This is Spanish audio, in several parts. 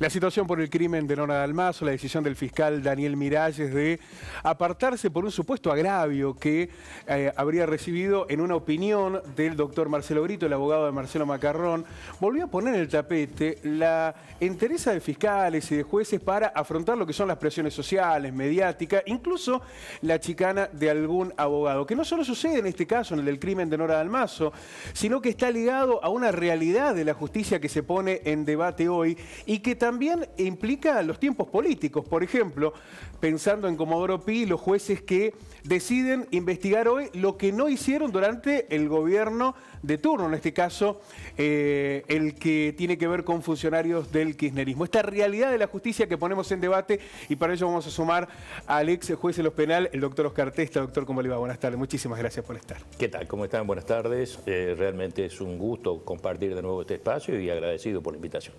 La situación por el crimen de Nora Dalmazo, la decisión del fiscal Daniel Miralles de apartarse por un supuesto agravio que eh, habría recibido en una opinión del doctor Marcelo Brito, el abogado de Marcelo Macarrón, volvió a poner en el tapete la entereza de fiscales y de jueces para afrontar lo que son las presiones sociales, mediáticas, incluso la chicana de algún abogado, que no solo sucede en este caso, en el del crimen de Nora Dalmazo, sino que está ligado a una realidad de la justicia que se pone en debate hoy y que también también implica los tiempos políticos. Por ejemplo, pensando en Comodoro Pi, los jueces que deciden investigar hoy lo que no hicieron durante el gobierno de turno, en este caso eh, el que tiene que ver con funcionarios del kirchnerismo. Esta realidad de la justicia que ponemos en debate y para ello vamos a sumar al ex juez de los penales, el doctor Oscar Testa. Doctor, ¿cómo Buenas tardes, muchísimas gracias por estar. ¿Qué tal? ¿Cómo están? Buenas tardes. Eh, realmente es un gusto compartir de nuevo este espacio y agradecido por la invitación.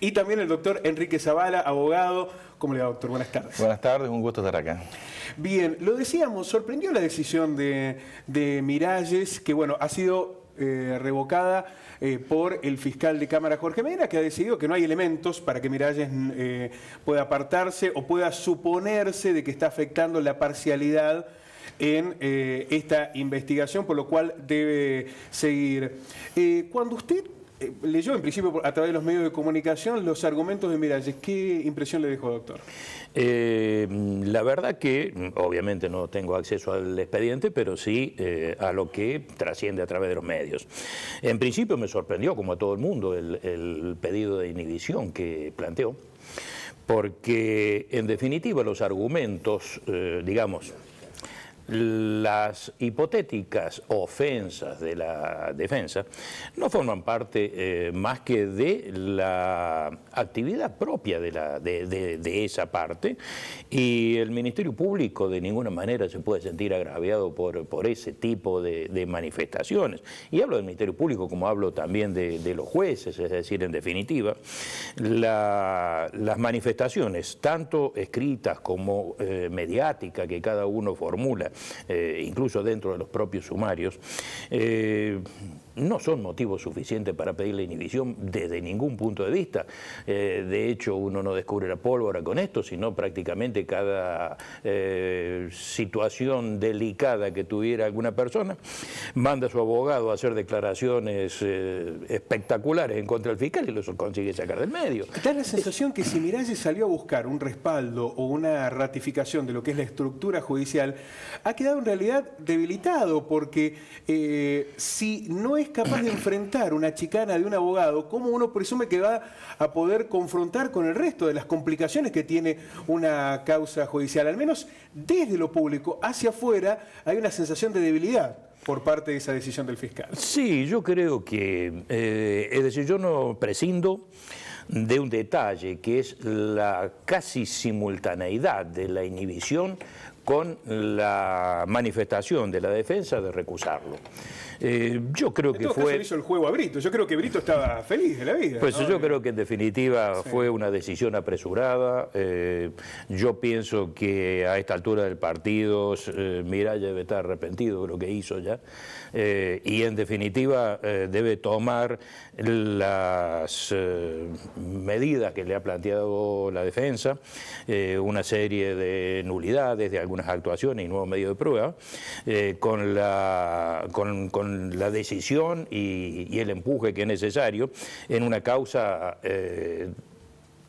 Y también el doctor Enrique Zavala, abogado. ¿Cómo le va, doctor? Buenas tardes. Buenas tardes, un gusto estar acá. Bien, lo decíamos, sorprendió la decisión de, Miralles, que bueno, ha sido eh, revocada eh, por el fiscal de Cámara Jorge Medina, que ha decidido que no hay elementos para que Miralles mm, eh, pueda apartarse o pueda suponerse de que está afectando la parcialidad en esta investigación, por lo cual debe seguir. cuando usted eh, leyó en principio a través de los medios de comunicación los argumentos de Miralles. ¿Qué impresión le dejó, doctor? Eh, la verdad que, obviamente no tengo acceso al expediente, pero sí eh, a lo que trasciende a través de los medios. En principio me sorprendió, como a todo el mundo, el, el pedido de inhibición que planteó, porque en definitiva los argumentos, digamos, las hipotéticas ofensas de la defensa no forman parte eh, más que de la actividad propia de, esa parte y el Ministerio Público de ninguna manera se puede sentir agraviado por, ese tipo de, manifestaciones. Y hablo del Ministerio Público como hablo también de, los jueces, es decir, en definitiva, las manifestaciones, tanto escritas como eh, mediáticas que cada uno formula, eh, incluso dentro de los propios sumarios. Eh, no son motivos suficientes para pedir la inhibición desde ningún punto de vista. Eh, de hecho, uno no descubre la pólvora con esto, sino prácticamente cada eh, situación delicada que tuviera alguna persona, manda a su abogado a hacer declaraciones eh, espectaculares en contra del fiscal y los consigue sacar del medio. Da la sensación que si Miralles salió a buscar un respaldo o una ratificación de lo que es la estructura judicial, ha quedado en realidad debilitado, porque si no es es capaz de enfrentar una chicana de un abogado, ¿cómo uno presume que va a poder confrontar con el resto de las complicaciones que tiene una causa judicial? Al menos desde lo público hacia afuera hay una sensación de debilidad por parte de esa decisión del fiscal. Sí, yo creo que, eh, es decir, yo no prescindo de un detalle que es la casi simultaneidad de la inhibición con la manifestación de la defensa de recusarlo. Eh, yo creo que fue. el juego a Brito. Yo creo que Brito estaba feliz de la vida. Pues yo creo que en definitiva fue una decisión apresurada. Eh, yo pienso que a esta altura del partido eh, Miralles debe estar arrepentido de lo que hizo ya. Eh, y en definitiva debe tomar las medidas que le ha planteado la defensa, una serie de nulidades de algunas actuaciones y nuevos medio de prueba, con la. con, con la decisión y, el empuje que es necesario en una causa eh,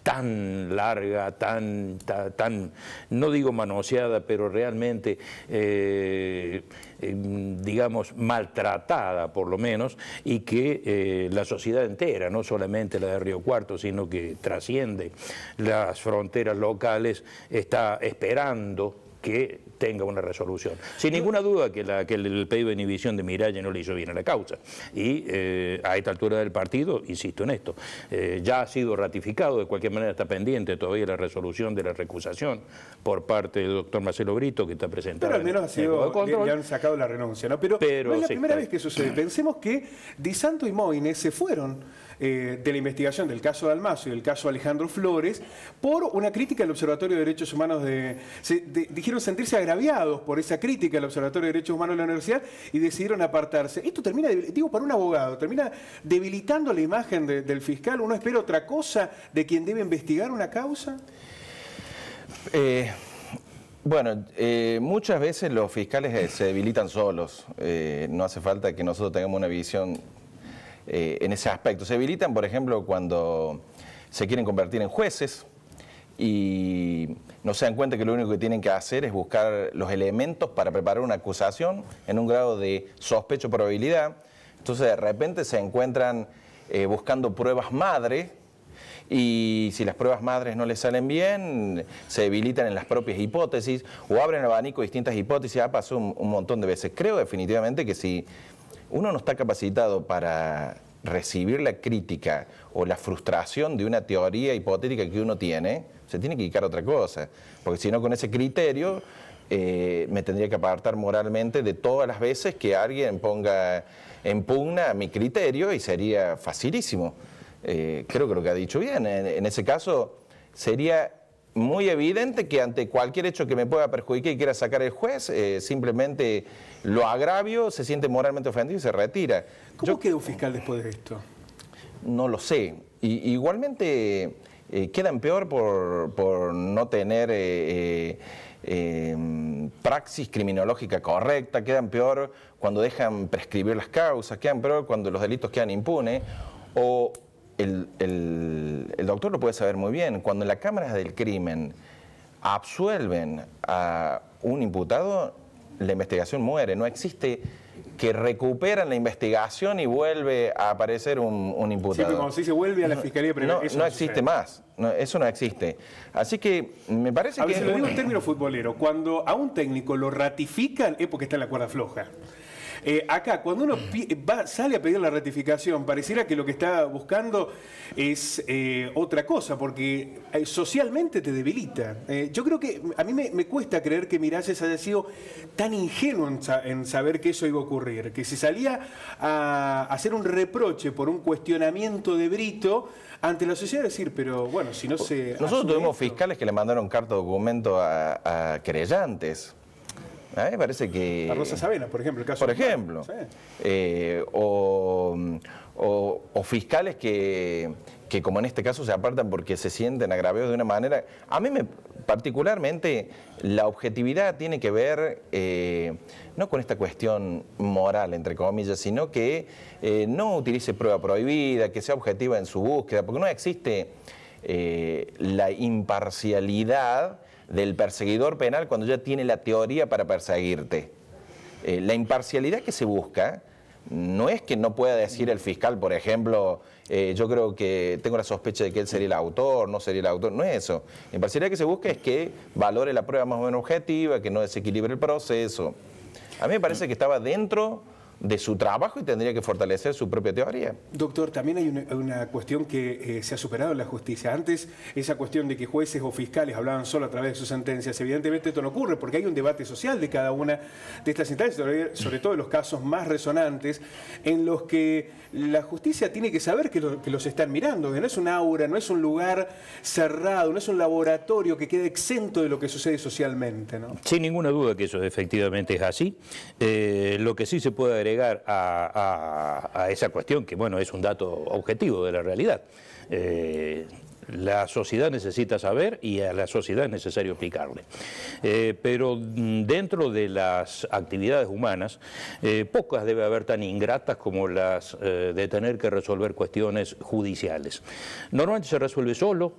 tan larga, tan, tan, no digo manoseada, pero realmente, eh, em, digamos, maltratada por lo menos, y que eh, la sociedad entera, no solamente la de Río Cuarto, sino que trasciende las fronteras locales, está esperando que tenga una resolución. Sin ninguna duda que, el pedido de inhibición de Miralles no le hizo bien a la causa. Y eh, a esta altura del partido, insisto en esto, eh, ya ha sido ratificado, de cualquier manera está pendiente todavía la resolución de la recusación por parte del doctor Marcelo Brito, que está presentado. Pero al menos ha sido, han sacado la renuncia, ¿no? Pero, es la primera vez que sucede. Pensemos que Di Santo y Moines se fueron eh, de la investigación del caso de Almazo y del caso Alejandro Flores por una crítica al Observatorio de Derechos Humanos de, dijeron sentirse agraviados por esa crítica al Observatorio de Derechos Humanos de la Universidad y decidieron apartarse. Esto termina, digo, para un abogado, termina debilitando la imagen del fiscal. ¿Uno espera otra cosa de quien debe investigar una causa? Eh, bueno, eh, muchas veces los fiscales se debilitan solos. no hace falta que nosotros tengamos una visión eh, en ese aspecto. Se habilitan, por ejemplo, cuando se quieren convertir en jueces y no se dan cuenta que lo único que tienen que hacer es buscar los elementos para preparar una acusación en un grado de sospecho probabilidad. Entonces de repente se encuentran eh, buscando pruebas madres y si las pruebas madres no les salen bien, se debilitan en las propias hipótesis o abren abanico distintas hipótesis. Ha pasado un, un montón de veces. Creo definitivamente que si uno no está capacitado para recibir la crítica o la frustración de una teoría hipotética que uno tiene, se tiene que dedicar a otra cosa. Porque si no, con ese criterio eh, me tendría que apartar moralmente de todas las veces que alguien ponga en pugna mi criterio y sería facilísimo. Eh, creo que lo que ha dicho bien. en ese caso, sería muy evidente que ante cualquier hecho que me pueda perjudicar y quiera sacar el juez, eh, simplemente lo agravio, se siente moralmente ofendido y se retira. ¿Cómo Yo, queda un fiscal después de esto? No lo sé. igualmente eh, quedan peor por, no tener eh, em, praxis criminológica correcta, quedan peor cuando dejan prescribir las causas, quedan peor cuando los delitos quedan impunes. O, el, doctor lo puede saber muy bien, cuando las cámaras del crimen absuelven a un imputado, la investigación muere, no existe que recuperan la investigación y vuelve a aparecer un, imputado. imputado. que cuando se vuelve a la Fiscalía No, existe más, eso no existe. Así que me parece que... A veces digo en término futbolero, cuando a un técnico lo ratifican es porque está en la cuerda floja. Eh, acá, cuando uno va, sale a pedir la ratificación, pareciera que lo que está buscando es eh, otra cosa, porque eh, socialmente te debilita. yo creo que a mí me, cuesta creer que Miralles haya sido tan ingenuo en, saber que eso iba a ocurrir, que se salía a hacer un reproche por un cuestionamiento de Brito ante la sociedad, decir, pero bueno, si no se... Nosotros tuvimos fiscales que le mandaron carta documento a, a creyentes a mí me parece que... La Rosa Sabena, por ejemplo, el caso... Por ejemplo. Eh, o, o, fiscales que, como en este caso, se apartan porque se sienten agraviados de una manera... A mí me, particularmente la objetividad tiene que ver eh, no con esta cuestión moral, entre comillas, sino que eh, no utilice prueba prohibida, que sea objetiva en su búsqueda, porque no existe la imparcialidad del perseguidor penal cuando ya tiene la teoría para perseguirte. Eh, la imparcialidad que se busca no es que no pueda decir el fiscal, por ejemplo, eh, yo creo que tengo la sospecha de que él sería el autor, no sería el autor, no es eso. La imparcialidad que se busca es que valore la prueba más o menos objetiva, que no desequilibre el proceso. A mí me parece que estaba dentro de su trabajo y tendría que fortalecer su propia teoría. Doctor, también hay una, cuestión que eh, se ha superado en la justicia. Antes, esa cuestión de que jueces o fiscales hablaban solo a través de sus sentencias, evidentemente esto no ocurre porque hay un debate social de cada una de estas sentencias, sobre, todo de los casos más resonantes, en los que la justicia tiene que saber que, los están mirando, que no es un aura, no es un lugar cerrado, no es un laboratorio que quede exento de lo que sucede socialmente. Sin ninguna duda que eso efectivamente es así. Eh, lo que sí se puede agregar a, esa cuestión, que bueno, es un dato objetivo de la realidad. Eh, la sociedad necesita saber y a la sociedad es necesario explicarle. Eh, pero mm, dentro de las actividades humanas, eh, pocas debe haber tan ingratas como las de tener que resolver cuestiones judiciales. Normalmente se resuelve solo,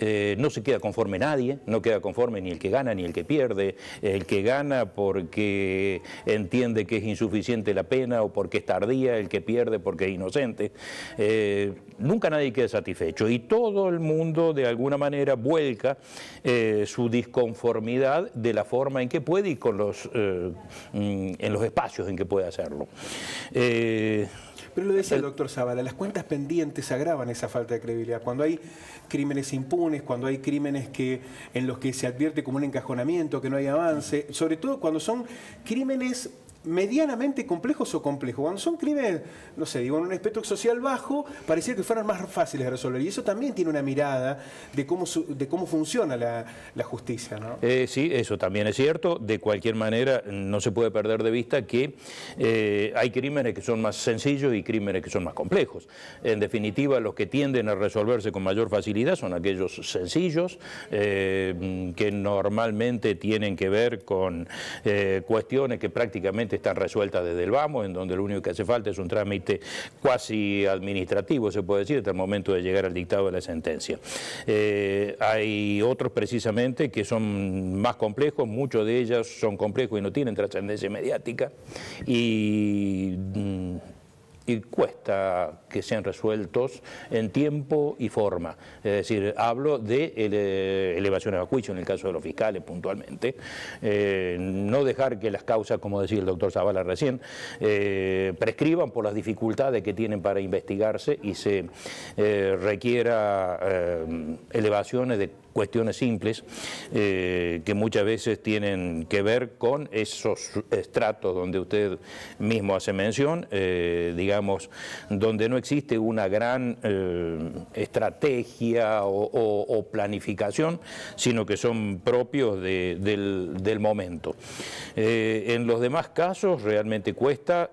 eh, no se queda conforme nadie, no queda conforme ni el que gana ni el que pierde, el que gana porque entiende que es insuficiente la pena o porque es tardía, el que pierde porque es inocente. Eh, nunca nadie queda satisfecho y todo el mundo de alguna manera vuelca eh, su disconformidad de la forma en que puede y con los, mm, en los espacios en que puede hacerlo. Pero lo decía el doctor Zavala, las cuentas pendientes agravan esa falta de credibilidad. Cuando hay crímenes impunes, cuando hay crímenes que, en los que se advierte como un encajonamiento, que no hay avance, sobre todo cuando son crímenes medianamente complejos o complejos. Cuando son crímenes, no sé, digo, en un espectro social bajo, parecía que fueran más fáciles de resolver. Y eso también tiene una mirada de cómo, de cómo funciona la, justicia. ¿no? Eh, sí, eso también es cierto. De cualquier manera, no se puede perder de vista que eh, hay crímenes que son más sencillos y crímenes que son más complejos. En definitiva, los que tienden a resolverse con mayor facilidad son aquellos sencillos, eh, que normalmente tienen que ver con cuestiones que prácticamente están resueltas desde el vamos, en donde lo único que hace falta es un trámite cuasi administrativo, se puede decir, hasta el momento de llegar al dictado de la sentencia. Eh, hay otros precisamente que son más complejos, muchos de ellos son complejos y no tienen trascendencia mediática y... Mm, y cuesta que sean resueltos en tiempo y forma. Es decir, hablo de eh, elevación a juicio en el caso de los fiscales puntualmente. Eh, no dejar que las causas, como decía el doctor Zavala recién, eh, prescriban por las dificultades que tienen para investigarse y se eh, requiera elevaciones de cuestiones simples eh, que muchas veces tienen que ver con esos estratos donde usted mismo hace mención, eh, digamos, donde no existe una gran eh, estrategia o, planificación, sino que son propios del, momento. en los demás casos realmente cuesta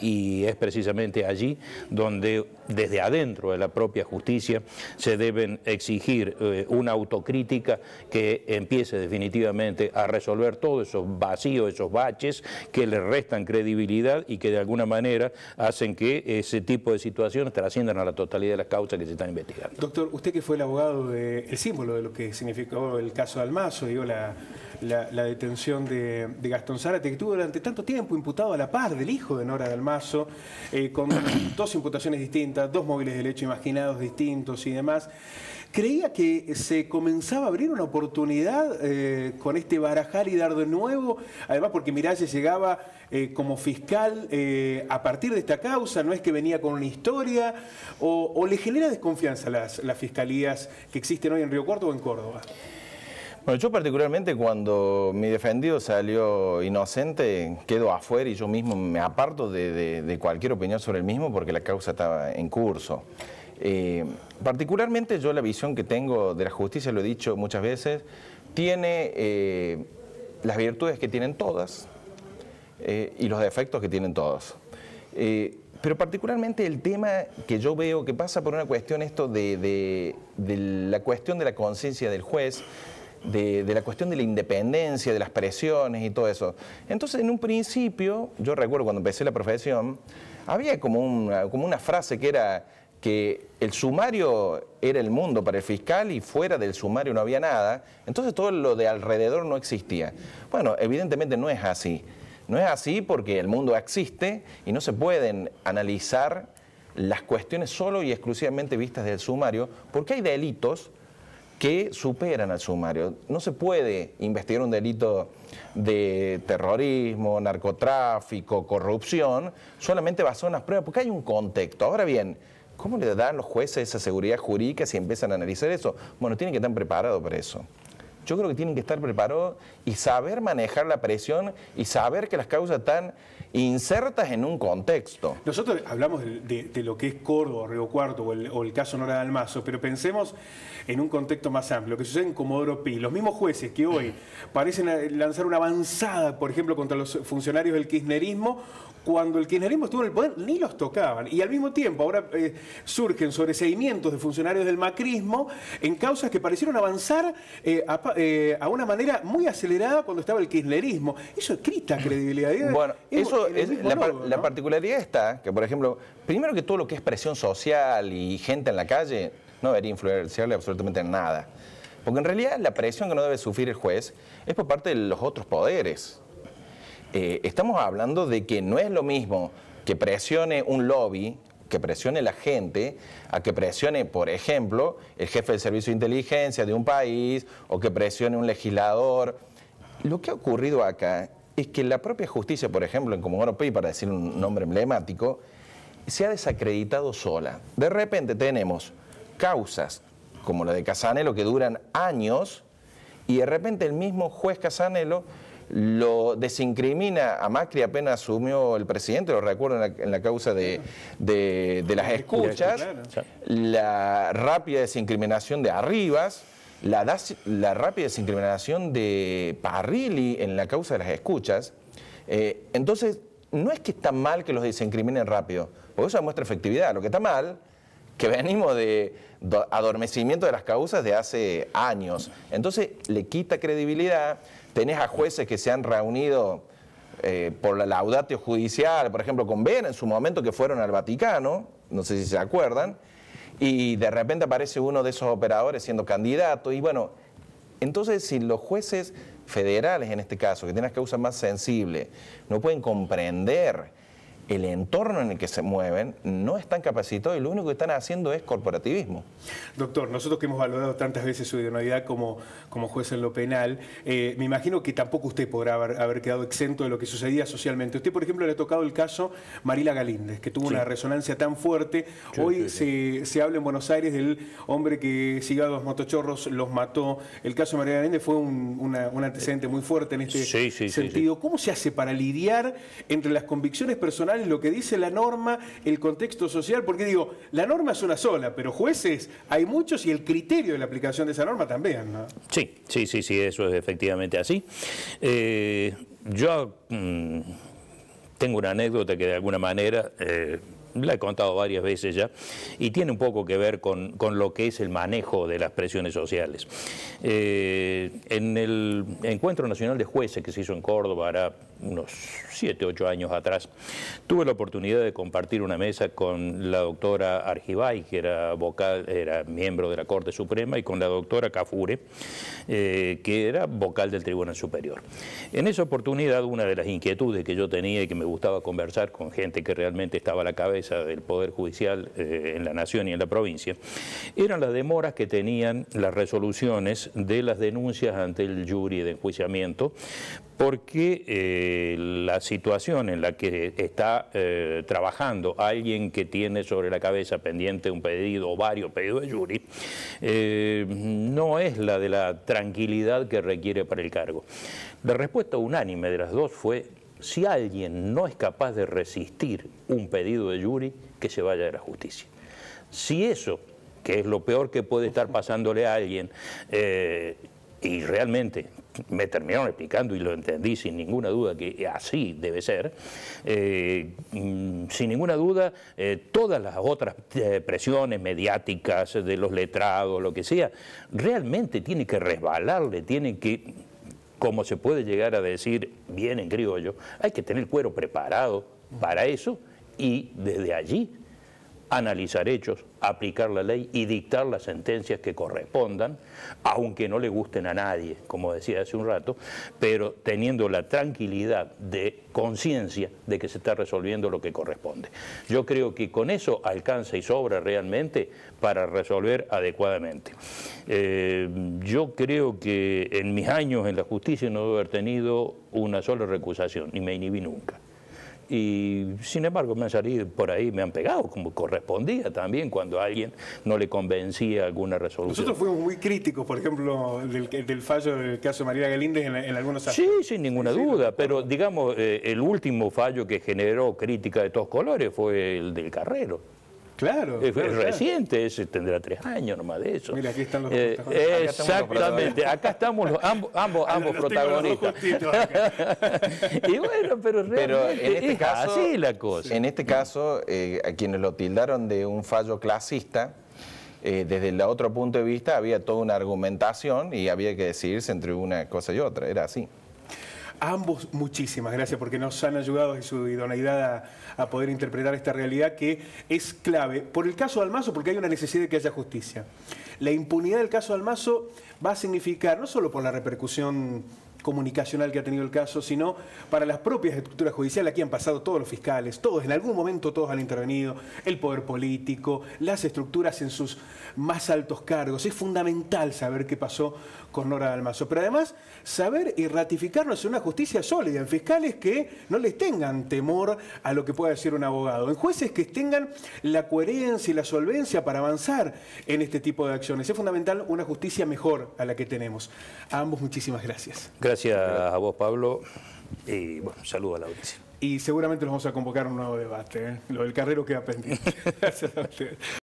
y es precisamente allí donde desde adentro de la propia justicia se deben exigir eh, una autocrítica que empiece definitivamente a resolver todos esos vacíos, esos baches que le restan credibilidad y que de alguna manera hacen que ese tipo de situaciones trasciendan a la totalidad de las causas que se están investigando. Doctor, usted que fue el abogado de el símbolo de lo que significó el caso de Almazo, digo, la, detención de, Gastón Zárate, que estuvo durante tanto tiempo imputado a la par del hijo de Nora de Almazo, eh, con dos imputaciones distintas, dos móviles de hecho imaginados distintos y demás, creía que se comenzaba a abrir una oportunidad eh, con este barajar y dar de nuevo, además porque se llegaba eh, como fiscal eh, a partir de esta causa, no es que venía con una historia, o, le genera desconfianza las, las fiscalías que existen hoy en Río Cuarto o en Córdoba. Bueno, yo particularmente cuando mi defendido salió inocente, quedo afuera y yo mismo me aparto de, cualquier opinión sobre el mismo porque la causa estaba en curso particularmente yo la visión que tengo de la justicia, lo he dicho muchas veces, tiene eh, las virtudes que tienen todas eh, y los defectos que tienen todos. Eh, pero particularmente el tema que yo veo que pasa por una cuestión esto de, la cuestión de la conciencia del juez, de, la cuestión de la independencia, de las presiones y todo eso. Entonces, en un principio, yo recuerdo cuando empecé la profesión, había como una frase que era que el sumario era el mundo para el fiscal y fuera del sumario no había nada, entonces todo lo de alrededor no existía. Bueno, evidentemente no es así. No es así porque el mundo existe y no se pueden analizar las cuestiones solo y exclusivamente vistas del sumario, porque hay delitos que superan al sumario. No se puede investigar un delito de terrorismo, narcotráfico, corrupción, solamente basado en las pruebas, porque hay un contexto. Ahora bien, ¿Cómo le dan los jueces esa seguridad jurídica si empiezan a analizar eso? Bueno, tienen que estar preparados para eso. Yo creo que tienen que estar preparados y saber manejar la presión y saber que las causas están insertas en un contexto. Nosotros hablamos de, lo que es Córdoba, Río Cuarto o el, o el caso Nora Dalmazo, pero pensemos en un contexto más amplio, lo que sucede en Comodoro Pi. Los mismos jueces que hoy parecen lanzar una avanzada, por ejemplo, contra los funcionarios del kirchnerismo, cuando el kirchnerismo estuvo en el poder, ni los tocaban. Y al mismo tiempo ahora eh, surgen sobreseimientos de funcionarios del macrismo en causas que parecieron avanzar eh, eh, a, una manera muy acelerada cuando estaba el kirchnerismo. Eso es crista credibilidad. Bueno, eso es, la, la particularidad está que, por ejemplo, primero que todo lo que es presión social y gente en la calle no debería influenciarle absolutamente en nada. Porque en realidad la presión que no debe sufrir el juez es por parte de los otros poderes. Eh, estamos hablando de que no es lo mismo que presione un lobby, que presione la gente, a que presione, por ejemplo, el jefe del servicio de inteligencia de un país o que presione un legislador. Lo que ha ocurrido acá es que la propia justicia, por ejemplo, en Comodoro Pi, para decir un nombre emblemático, se ha desacreditado sola. De repente tenemos causas como la de Casanelo que duran años y de repente el mismo juez Casanelo lo desincrimina a Macri apenas asumió el presidente, lo recuerdo en la, causa de, las escuchas, la rápida desincriminación de Arribas, la, rápida desincriminación de Parrilli en la causa de las escuchas. Eh, entonces, no es que está mal que los desincriminen rápido, porque eso demuestra efectividad. Lo que está mal que venimos de adormecimiento de las causas de hace años. Entonces le quita credibilidad, tenés a jueces que se han reunido eh, por la laudatio judicial, por ejemplo, con Vera en su momento que fueron al Vaticano, no sé si se acuerdan, y de repente aparece uno de esos operadores siendo candidato, y bueno, entonces si los jueces federales en este caso, que tienen las causas más sensibles, no pueden comprender el entorno en el que se mueven no están capacitados y lo único que están haciendo es corporativismo. Doctor, nosotros que hemos valorado tantas veces su idoneidad como, como juez en lo penal, eh, me imagino que tampoco usted podrá haber, quedado exento de lo que sucedía socialmente. Usted, por ejemplo, le ha tocado el caso Marila Galíndez, que tuvo una resonancia tan fuerte. Hoy se, habla en Buenos Aires del hombre que siga a los motochorros, los mató. El caso de Marila Galíndez fue un antecedente muy fuerte en este sentido. ¿Cómo se hace para lidiar entre las convicciones personales lo que dice la norma, el contexto social, porque digo, la norma es una sola, pero jueces hay muchos y el criterio de la aplicación de esa norma también, ¿no? Sí, sí, sí, sí, eso es efectivamente así. Eh, yo mm, tengo una anécdota que de alguna manera... Eh, la he contado varias veces ya, y tiene un poco que ver con, lo que es el manejo de las presiones sociales. Eh, en el Encuentro Nacional de Jueces que se hizo en Córdoba, era unos 7, 8 años atrás, tuve la oportunidad de compartir una mesa con la doctora Argibay, que era vocal, era miembro de la Corte Suprema, y con la doctora Cafure, eh, que era vocal del Tribunal Superior. En esa oportunidad, una de las inquietudes que yo tenía y que me gustaba conversar con gente que realmente estaba a la cabeza del Poder Judicial eh, en la Nación y en la provincia, eran las demoras que tenían las resoluciones de las denuncias ante el jury de enjuiciamiento porque eh, la situación en la que está eh, trabajando alguien que tiene sobre la cabeza pendiente un pedido o varios pedidos de jury, eh, no es la de la tranquilidad que requiere para el cargo. La respuesta unánime de las dos fue, si alguien no es capaz de resistir un pedido de jury, que se vaya a la justicia. Si eso, que es lo peor que puede estar pasándole a alguien, y realmente me terminaron explicando y lo entendí sin ninguna duda que así debe ser, eh, mm, sin ninguna duda eh, todas las otras eh, presiones mediáticas de los letrados, lo que sea, realmente tiene que resbalarle, tiene que, como se puede llegar a decir bien en criollo, hay que tener el cuero preparado para eso y desde allí analizar hechos, aplicar la ley y dictar las sentencias que correspondan, aunque no le gusten a nadie, como decía hace un rato, pero teniendo la tranquilidad de conciencia de que se está resolviendo lo que corresponde. Yo creo que con eso alcanza y sobra realmente para resolver adecuadamente. Eh, yo creo que en mis años en la justicia no he haber tenido una sola recusación, ni me inhibí nunca y sin embargo me han salido por ahí, me han pegado, como correspondía también cuando alguien no le convencía alguna resolución. Nosotros fuimos muy críticos, por ejemplo, del, fallo del caso María Galíndez en, en algunos años. Sí, sin ninguna duda, pero digamos, eh, el último fallo que generó crítica de todos colores fue el del Carrero. Claro. Es, reciente, ese tendrá tres años nomás de eso. Mira, aquí están los eh, Exactamente, acá estamos los, ambos, ambos, ambos protagonistas. y bueno, pero este es así la cosa. En este caso, eh, a quienes lo tildaron de un fallo clasista, eh, desde el otro punto de vista había toda una argumentación y había que decidirse entre una cosa y otra, era así ambos muchísimas gracias porque nos han ayudado en su idoneidad a, a, poder interpretar esta realidad que es clave por el caso Almazo porque hay una necesidad de que haya justicia. La impunidad del caso Almazo va a significar, no solo por la repercusión comunicacional que ha tenido el caso, sino para las propias estructuras judiciales. Aquí han pasado todos los fiscales, todos, en algún momento todos han intervenido, el poder político, las estructuras en sus más altos cargos. Es fundamental saber qué pasó con Nora Dalmazo. Pero además, saber y ratificarnos en una justicia sólida, en fiscales que no les tengan temor a lo que pueda decir un abogado, en jueces que tengan la coherencia y la solvencia para avanzar en este tipo de acciones. Es fundamental una justicia mejor a la que tenemos. A ambos muchísimas gracias. Gracias a vos, Pablo, y bueno, saludo a la audiencia. Y seguramente los vamos a convocar a un nuevo debate. ¿eh? Lo del carrero queda pendiente. Gracias a ustedes.